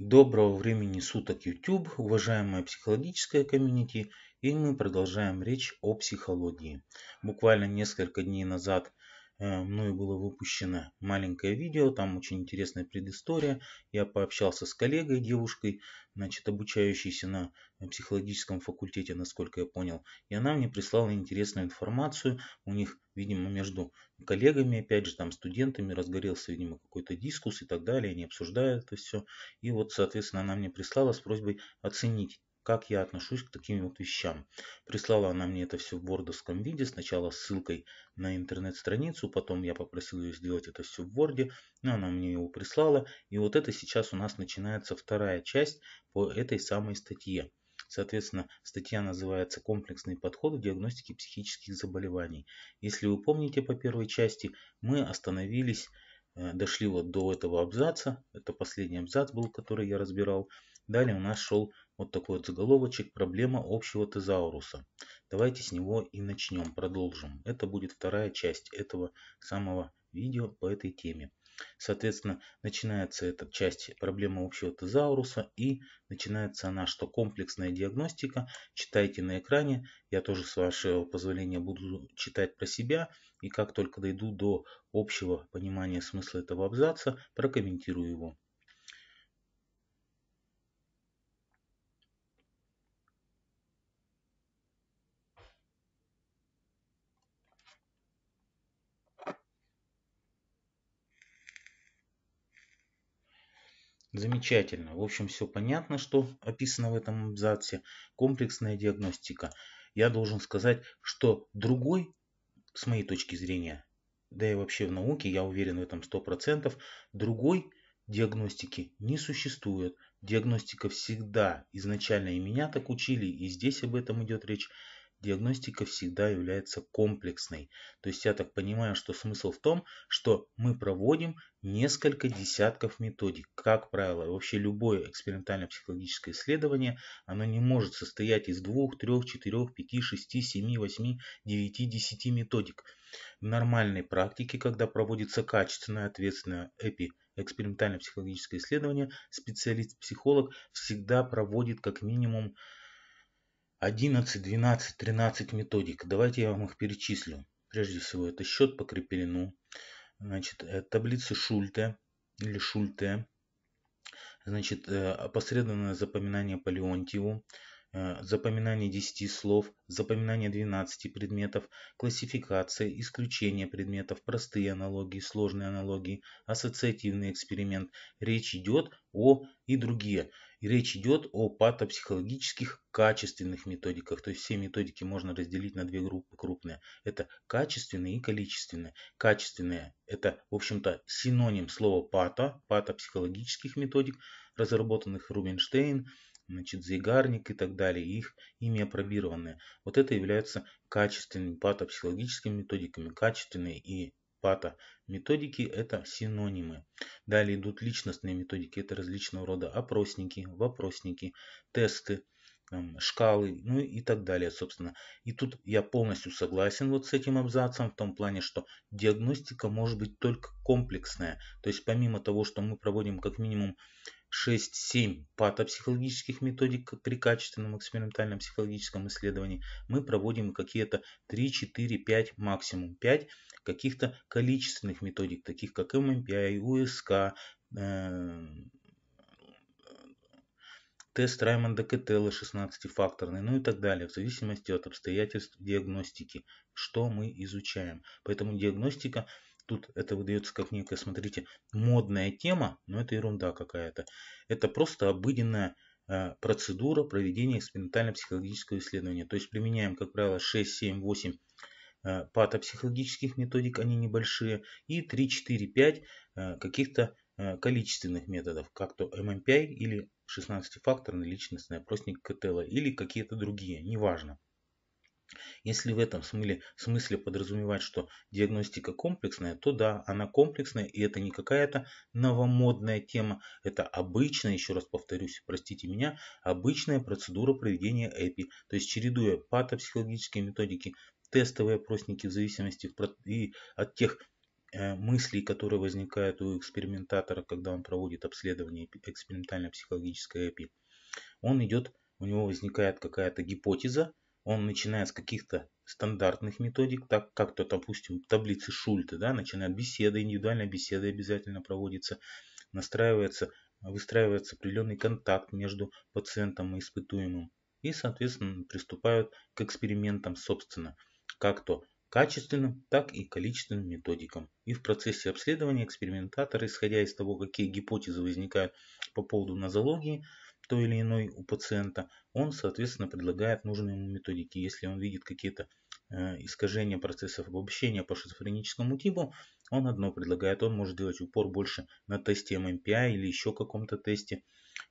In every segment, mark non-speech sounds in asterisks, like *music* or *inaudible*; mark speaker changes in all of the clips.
Speaker 1: Доброго времени суток YouTube, уважаемая психологическая комьюнити, и мы продолжаем речь о психологии. Буквально несколько дней назад Э, мною было выпущено маленькое видео, там очень интересная предыстория. Я пообщался с коллегой, девушкой, значит, обучающейся на психологическом факультете, насколько я понял. И она мне прислала интересную информацию. У них, видимо, между коллегами, опять же, там студентами разгорелся, видимо, какой-то дискус и так далее. Они обсуждают это все. И вот, соответственно, она мне прислала с просьбой оценить как я отношусь к таким вот вещам. Прислала она мне это все в вордовском виде, сначала с ссылкой на интернет-страницу, потом я попросил ее сделать это все в ворде, но она мне его прислала. И вот это сейчас у нас начинается вторая часть по этой самой статье. Соответственно, статья называется «Комплексный подход подходы диагностике психических заболеваний». Если вы помните по первой части, мы остановились, э, дошли вот до этого абзаца. Это последний абзац был, который я разбирал. Далее у нас шел вот такой вот заголовочек «Проблема общего тезауруса». Давайте с него и начнем, продолжим. Это будет вторая часть этого самого видео по этой теме. Соответственно, начинается эта часть проблема общего тезауруса и начинается она, что комплексная диагностика. Читайте на экране. Я тоже, с вашего позволения, буду читать про себя. И как только дойду до общего понимания смысла этого абзаца, прокомментирую его. Замечательно. В общем, все понятно, что описано в этом абзаце. Комплексная диагностика. Я должен сказать, что другой, с моей точки зрения, да и вообще в науке, я уверен в этом 100%, другой диагностики не существует. Диагностика всегда изначально и меня так учили, и здесь об этом идет речь диагностика всегда является комплексной. То есть я так понимаю, что смысл в том, что мы проводим несколько десятков методик. Как правило, вообще любое экспериментальное психологическое исследование, оно не может состоять из двух, трех, четырех, пяти, шести, семи, восьми, девяти, десяти методик. В нормальной практике, когда проводится качественное, ответственное эпи экспериментальное психологическое исследование, специалист-психолог всегда проводит как минимум 11, 12, 13 методик. Давайте я вам их перечислю. Прежде всего, это счет по крепелину. Значит, э, таблицы Шульте или Шульте. Значит, э, опосредованное запоминание по Леонтьеву э, запоминание 10 слов, запоминание 12 предметов, классификация, исключение предметов, простые аналогии, сложные аналогии, ассоциативный эксперимент. Речь идет о и другие. И речь идет о патопсихологических качественных методиках. То есть все методики можно разделить на две группы крупные. Это качественные и количественные. Качественные – это, в общем-то, синоним слова пата, патопсихологических методик, разработанных Рубинштейн, значит, Зигарник и так далее, их ими опробированные. Вот это являются качественными патопсихологическими методиками. Качественные и пата. Методики – это синонимы. Далее идут личностные методики. Это различного рода опросники, вопросники, тесты, шкалы, ну и так далее, собственно. И тут я полностью согласен вот с этим абзацем в том плане, что диагностика может быть только комплексная. То есть помимо того, что мы проводим как минимум 6-7 патопсихологических методик при качественном экспериментальном психологическом исследовании мы проводим какие-то 3, 4, 5, максимум 5 каких-то количественных методик, таких как ММПИ, УСК, э, тест Раймонда Кеттелла 16-факторный, ну и так далее, в зависимости от обстоятельств диагностики что мы изучаем. Поэтому диагностика тут это выдается как некая, смотрите, модная тема, но это ерунда какая-то. Это просто обыденная э, процедура проведения экспериментально-психологического исследования. То есть применяем, как правило, 6, 7, 8 э, патопсихологических методик, они небольшие, и 3, 4, 5 каких-то э, количественных методов, как то MMPI или 16-факторный личностный опросник КТЛ а или какие-то другие, неважно. Если в этом смысле, смысле подразумевать, что диагностика комплексная, то да, она комплексная, и это не какая-то новомодная тема, это обычная, еще раз повторюсь, простите меня, обычная процедура проведения ЭПИ, то есть чередуя патопсихологические методики, тестовые опросники в зависимости от тех э, мыслей, которые возникают у экспериментатора, когда он проводит обследование экспериментально-психологической ЭПИ, он идет, у него возникает какая-то гипотеза, он начиная с каких-то стандартных методик, так как то, допустим, таблицы Шульта, да, начиная от беседы, индивидуальная беседа обязательно проводится, настраивается, выстраивается определенный контакт между пациентом и испытуемым. И, соответственно, приступают к экспериментам, собственно, как то качественным, так и количественным методикам. И в процессе обследования экспериментатор, исходя из того, какие гипотезы возникают по поводу нозологии, то или иной у пациента, он, соответственно, предлагает нужные ему методики. Если он видит какие-то э, искажения процессов обобщения по шизофреническому типу, он одно предлагает, он может делать упор больше на тесте MMPI или еще каком-то тесте,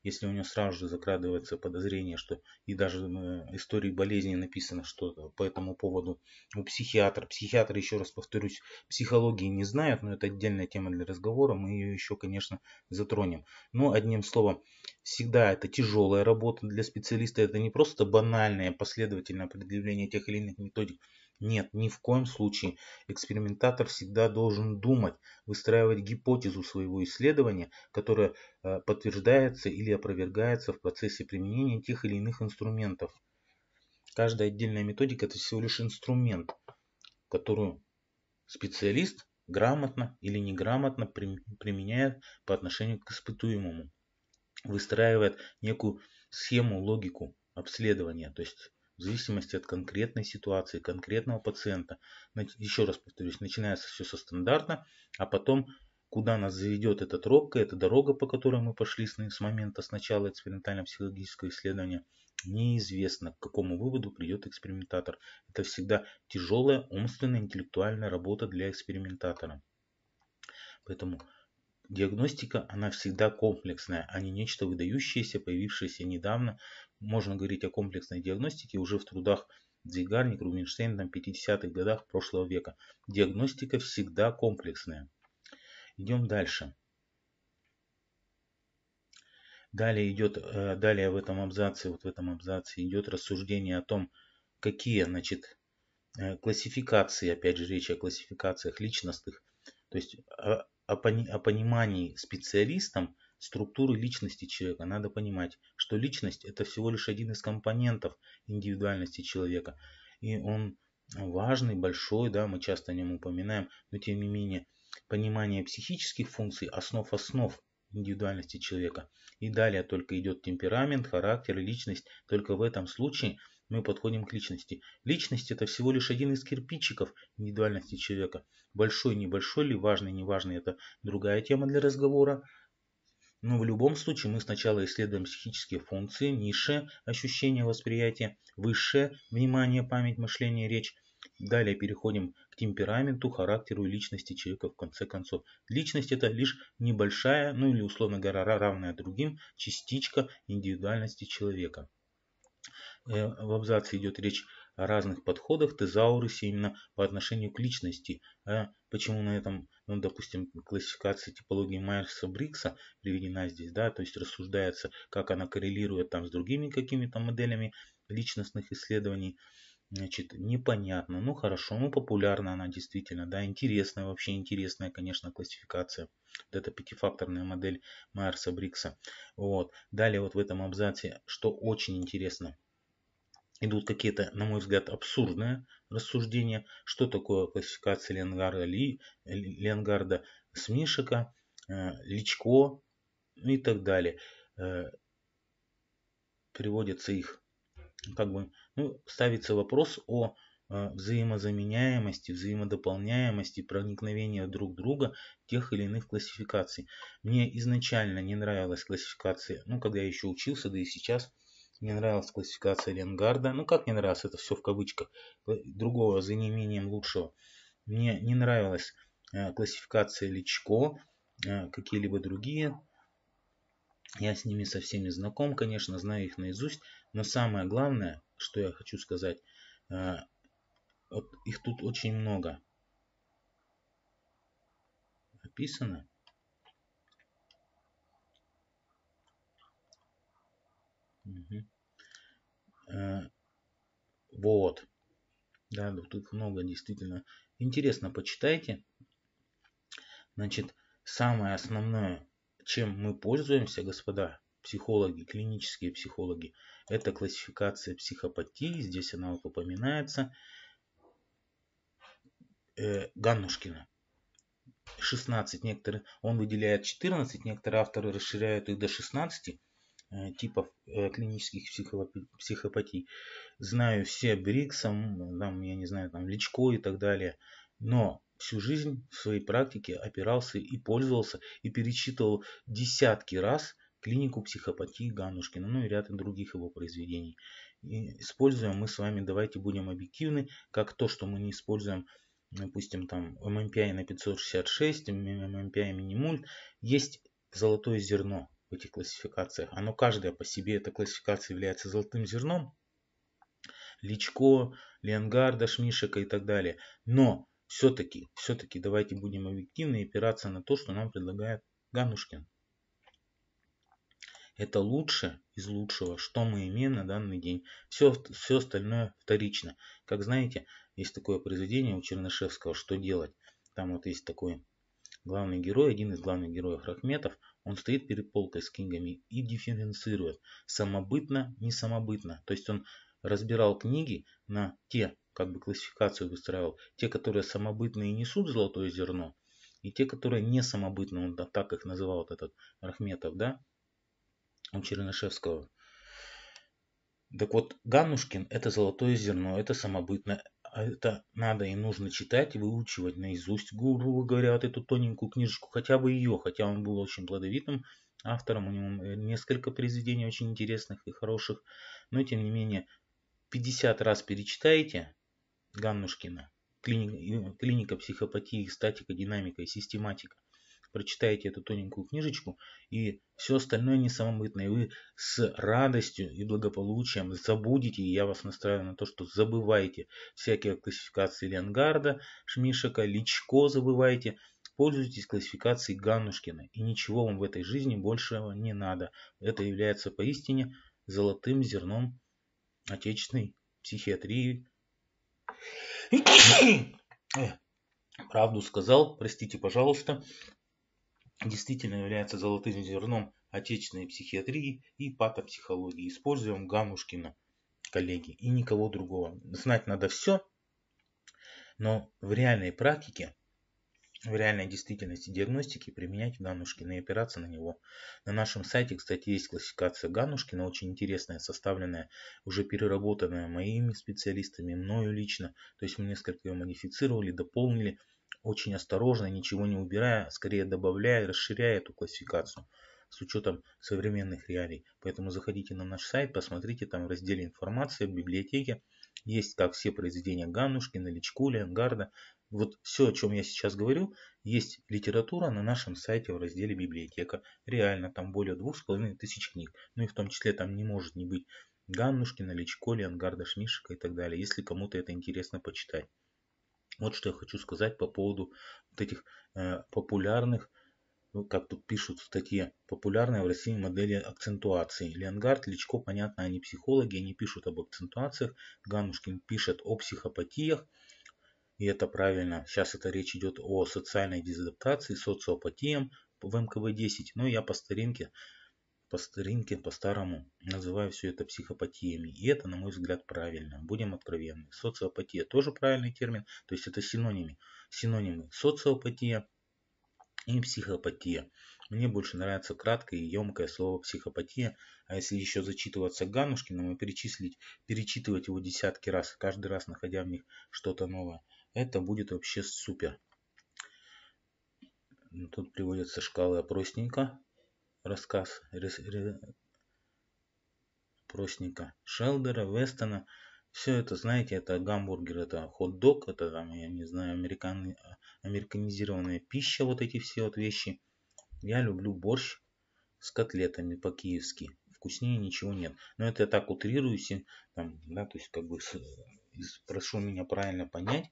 Speaker 1: если у него сразу же закрадывается подозрение, что и даже в э, истории болезни написано что по этому поводу у психиатра. Психиатры, еще раз повторюсь, психологии не знают, но это отдельная тема для разговора, мы ее еще, конечно, затронем. Но одним словом, всегда это тяжелая работа для специалиста, это не просто банальное последовательное предъявление тех или иных методик, нет, ни в коем случае. Экспериментатор всегда должен думать, выстраивать гипотезу своего исследования, которая э, подтверждается или опровергается в процессе применения тех или иных инструментов. Каждая отдельная методика – это всего лишь инструмент, которую специалист грамотно или неграмотно применяет по отношению к испытуемому, выстраивает некую схему, логику обследования, то есть в зависимости от конкретной ситуации, конкретного пациента. Еще раз повторюсь, начинается все со стандарта, а потом куда нас заведет эта тропка, эта дорога, по которой мы пошли с, с момента с начала экспериментального психологического исследования, неизвестно, к какому выводу придет экспериментатор. Это всегда тяжелая умственная интеллектуальная работа для экспериментатора. Поэтому диагностика, она всегда комплексная, а не нечто выдающееся, появившееся недавно. Можно говорить о комплексной диагностике уже в трудах Дзигарник, Рубинштейн, там, 50-х годах прошлого века. Диагностика всегда комплексная. Идем дальше. Далее идет, э, далее в этом абзаце, вот в этом абзаце идет рассуждение о том, какие, значит, э, классификации, опять же, речь о классификациях личностных, то есть а, о, пони, о понимании специалистом структуры личности человека. Надо понимать, что личность это всего лишь один из компонентов индивидуальности человека. И он важный, большой, да, мы часто о нем упоминаем, но тем не менее понимание психических функций, основ основ индивидуальности человека. И далее только идет темперамент, характер, личность. Только в этом случае – мы подходим к личности. Личность – это всего лишь один из кирпичиков индивидуальности человека. Большой, небольшой ли, важный, неважный – это другая тема для разговора. Но в любом случае мы сначала исследуем психические функции, низшее ощущение восприятия, высшее внимание, память, мышление, речь. Далее переходим к темпераменту, характеру и личности человека в конце концов. Личность это лишь небольшая, ну или условно говоря, равная другим, частичка индивидуальности человека. Э, в абзаце идет речь о разных подходах тезаурусе именно по отношению к личности. А почему на этом, ну, допустим, классификация типологии Майерса Брикса приведена здесь, да, то есть рассуждается, как она коррелирует там с другими какими-то моделями личностных исследований. Значит, непонятно, ну хорошо, ну популярна она действительно, да, интересная, вообще интересная, конечно, классификация. Вот это пятифакторная модель Майерса Брикса. Вот. Далее вот в этом абзаце, что очень интересно, идут какие-то, на мой взгляд, абсурдные рассуждения, что такое классификация Ленгарда, Ли, Ленгарда Смешика, э, Личко и так далее. Э, Приводятся их, как бы, ну, ставится вопрос о э, взаимозаменяемости, взаимодополняемости, проникновения друг друга тех или иных классификаций. Мне изначально не нравилась классификация, ну, когда я еще учился, да и сейчас – не нравилась классификация Ленгарда, Ну как не нравилось, это все в кавычках. Другого за неимением лучшего. Мне не нравилась э, классификация Личко, э, какие-либо другие. Я с ними со всеми знаком, конечно, знаю их наизусть. Но самое главное, что я хочу сказать, э, вот их тут очень много. Описано. Угу. Э, вот. Да, тут много действительно. Интересно, почитайте. Значит, самое основное, чем мы пользуемся, господа, психологи, клинические психологи, это классификация психопатии. Здесь она вот упоминается. Э, Ганнушкина. 16 некоторые, он выделяет 14, некоторые авторы расширяют их до 16. Э, типов э, клинических психопатий. Знаю все Бриксом, там, я не знаю, там Личко и так далее. Но всю жизнь в своей практике опирался и пользовался, и перечитывал десятки раз клинику психопатии Ганушкина, ну и ряд других его произведений. И используем мы с вами, давайте будем объективны, как то, что мы не используем, допустим, там ММПИ а на 566, ММПИ а Минимульт, есть золотое зерно, в этих классификациях, оно каждое по себе, эта классификация является золотым зерном, Личко, Леонгарда, Шмишека и так далее. Но все-таки, все-таки давайте будем объективны и опираться на то, что нам предлагает Ганушкин. Это лучше из лучшего, что мы имеем на данный день. Все, все остальное вторично. Как знаете, есть такое произведение у Чернышевского «Что делать?». Там вот есть такой главный герой, один из главных героев Рахметов – он стоит перед полкой с книгами и дифференцирует самобытно, не самобытно. То есть он разбирал книги на те, как бы классификацию выстраивал, те, которые самобытные и несут золотое зерно, и те, которые не самобытны. он так их называл вот этот Рахметов, да, у Чернышевского. Так вот, Ганушкин это золотое зерно, это самобытно, а это надо и нужно читать, выучивать наизусть, грубо говоря, вот эту тоненькую книжечку, хотя бы ее, хотя он был очень плодовитым автором, у него э, несколько произведений очень интересных и хороших, но тем не менее, 50 раз перечитаете Ганнушкина, клиника, э, клиника психопатии, статика, динамика и систематика, прочитаете эту тоненькую книжечку, и все остальное не самобытное. Вы с радостью и благополучием забудете, и я вас настраиваю на то, что забывайте всякие классификации Ленгарда, Шмишека, Личко забывайте. Пользуйтесь классификацией Ганушкина, и ничего вам в этой жизни большего не надо. Это является поистине золотым зерном отечественной психиатрии. *coughs* Правду сказал, простите, пожалуйста действительно является золотым зерном отечественной психиатрии и патопсихологии. Используем Ганушкина, коллеги, и никого другого. Знать надо все, но в реальной практике, в реальной действительности диагностики применять Ганушкина и опираться на него. На нашем сайте, кстати, есть классификация Ганушкина, очень интересная, составленная, уже переработанная моими специалистами, мною лично. То есть мы несколько ее модифицировали, дополнили очень осторожно, ничего не убирая, скорее добавляя, расширяя эту классификацию с учетом современных реалий. Поэтому заходите на наш сайт, посмотрите там в разделе информация, в библиотеке. Есть как все произведения Ганнушкина, Личкуля, Ангарда. Вот все, о чем я сейчас говорю, есть литература на нашем сайте в разделе библиотека. Реально, там более двух с половиной тысяч книг. Ну и в том числе там не может не быть Ганнушкина, Личколи, Ангарда Шмишика и так далее, если кому-то это интересно почитать. Вот что я хочу сказать по поводу вот этих э, популярных, ну, как тут пишут в статье, популярные в России модели акцентуации. Леонгард, Личко, понятно, они психологи, они пишут об акцентуациях. Ганушкин пишет о психопатиях. И это правильно. Сейчас это речь идет о социальной дезадаптации, социопатиям в МКВ-10. Но ну, я по старинке по старинке, по-старому, называю все это психопатиями. И это, на мой взгляд, правильно. Будем откровенны. Социопатия тоже правильный термин, то есть это синонимы. Синонимы социопатия и психопатия. Мне больше нравится краткое и емкое слово психопатия, а если еще зачитываться Ганушкиным и перечислить, перечитывать его десятки раз, каждый раз находя в них что-то новое, это будет вообще супер. Тут приводятся шкалы опросника, рассказ рес, ре, просника Шелдера, Вестона. Все это, знаете, это гамбургер, это хот-дог, это там, я не знаю, американ, американизированная пища, вот эти все вот вещи. Я люблю борщ с котлетами по-киевски. Вкуснее ничего нет. Но это я так утрирую, там, да, то есть как бы прошу меня правильно понять.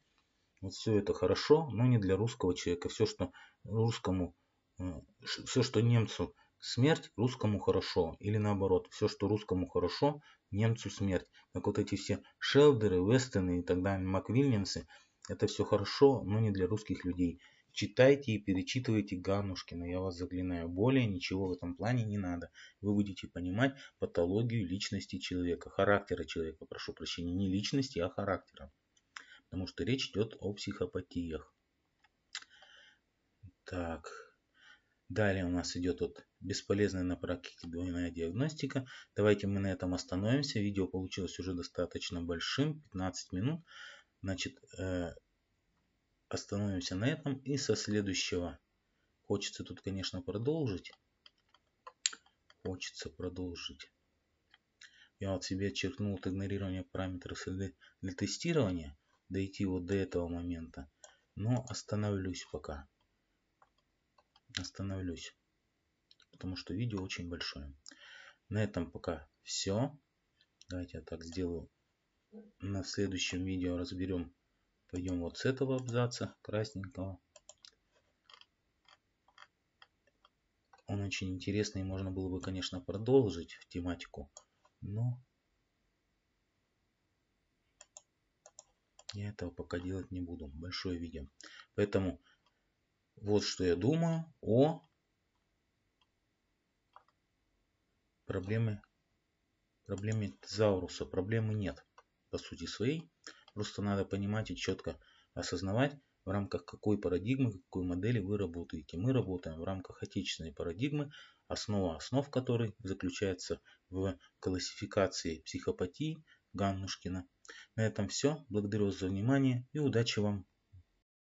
Speaker 1: Вот все это хорошо, но не для русского человека. Все, что русскому, э, все, что немцу смерть русскому хорошо. Или наоборот, все, что русскому хорошо, немцу смерть. Как вот эти все Шелдеры, Вестоны и так далее, Маквильянсы, это все хорошо, но не для русских людей. Читайте и перечитывайте Ганушкина, я вас заклинаю. Более ничего в этом плане не надо. Вы будете понимать патологию личности человека, характера человека, прошу прощения, не личности, а характера. Потому что речь идет о психопатиях. Так, далее у нас идет вот бесполезная на практике двойная диагностика. Давайте мы на этом остановимся. Видео получилось уже достаточно большим, 15 минут. Значит, э, остановимся на этом и со следующего. Хочется тут, конечно, продолжить. Хочется продолжить. Я вот себе черкнул от игнорирования параметров среды для тестирования. Дойти вот до этого момента. Но остановлюсь пока. Остановлюсь потому что видео очень большое. На этом пока все. Давайте я так сделаю. На следующем видео разберем. Пойдем вот с этого абзаца красненького. Он очень интересный. Можно было бы, конечно, продолжить в тематику. Но я этого пока делать не буду. Большое видео. Поэтому вот что я думаю о проблемы, проблемы тезауруса, проблемы нет по сути своей. Просто надо понимать и четко осознавать, в рамках какой парадигмы, какой модели вы работаете. Мы работаем в рамках отечественной парадигмы, основа основ которой заключается в классификации психопатии Ганнушкина. На этом все. Благодарю вас за внимание и удачи вам!